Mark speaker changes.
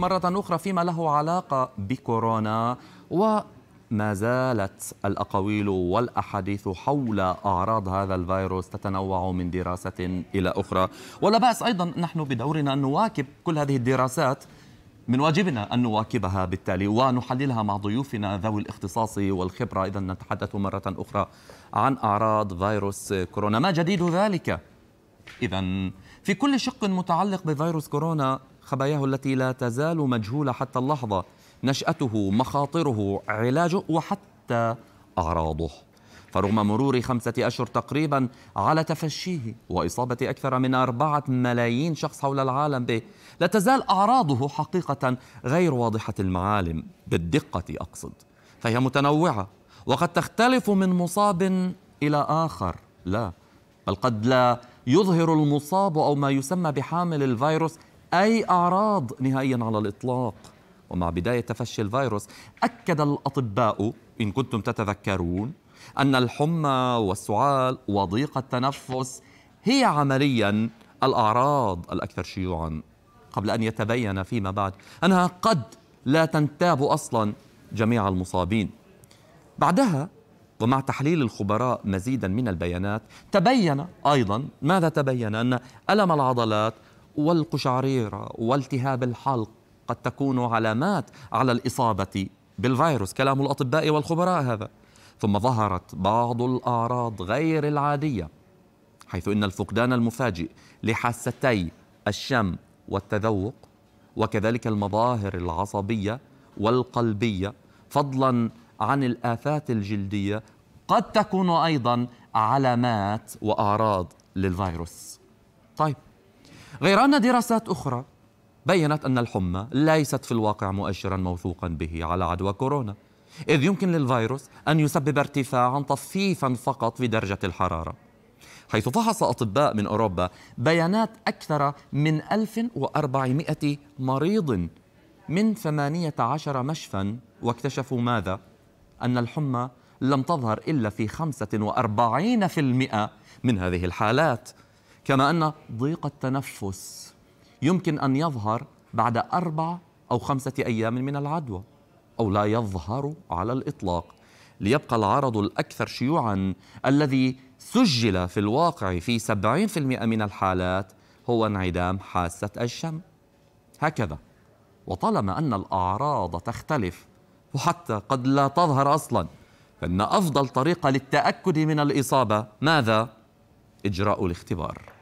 Speaker 1: مرة أخرى فيما له علاقة بكورونا وما زالت الأقاويل والأحاديث حول أعراض هذا الفيروس تتنوع من دراسة إلى أخرى ولا بأس أيضا نحن بدورنا أن نواكب كل هذه الدراسات من واجبنا أن نواكبها بالتالي ونحللها مع ضيوفنا ذوي الاختصاص والخبرة إذا نتحدث مرة أخرى عن أعراض فيروس كورونا ما جديد ذلك؟ إذا في كل شق متعلق بفيروس كورونا خباياه التي لا تزال مجهولة حتى اللحظة نشأته مخاطره علاجه وحتى أعراضه فرغم مرور خمسة أشهر تقريبا على تفشيه وإصابة أكثر من أربعة ملايين شخص حول العالم به لا تزال أعراضه حقيقة غير واضحة المعالم بالدقة أقصد فهي متنوعة وقد تختلف من مصاب إلى آخر لا بل قد لا يظهر المصاب أو ما يسمى بحامل الفيروس أي أعراض نهائيا على الإطلاق ومع بداية تفشي الفيروس أكد الأطباء إن كنتم تتذكرون أن الحمى والسعال وضيق التنفس هي عمليا الأعراض الأكثر شيوعا قبل أن يتبين فيما بعد أنها قد لا تنتاب أصلا جميع المصابين بعدها ومع تحليل الخبراء مزيدا من البيانات تبين أيضا ماذا تبين أن ألم العضلات والقشعريرة والتهاب الحلق قد تكون علامات على الإصابة بالفيروس كلام الأطباء والخبراء هذا ثم ظهرت بعض الأعراض غير العادية حيث إن الفقدان المفاجئ لحاستي الشم والتذوق وكذلك المظاهر العصبية والقلبية فضلا عن الآفات الجلدية قد تكون أيضا علامات وأعراض للفيروس طيب غير أن دراسات أخرى بينت أن الحمى ليست في الواقع مؤشرا موثوقا به على عدوى كورونا إذ يمكن للفيروس أن يسبب ارتفاعا طفيفا فقط في درجة الحرارة حيث فحص أطباء من أوروبا بيانات أكثر من 1400 مريض من 18 مشفى واكتشفوا ماذا؟ أن الحمى لم تظهر إلا في 45% من هذه الحالات كما أن ضيق التنفس يمكن أن يظهر بعد أربع أو خمسة أيام من العدوى أو لا يظهر على الإطلاق ليبقى العرض الأكثر شيوعا الذي سجل في الواقع في 70% من الحالات هو انعدام حاسة الشم هكذا وطالما أن الأعراض تختلف وحتى قد لا تظهر أصلا فإن أفضل طريقة للتأكد من الإصابة ماذا؟ إجراء الاختبار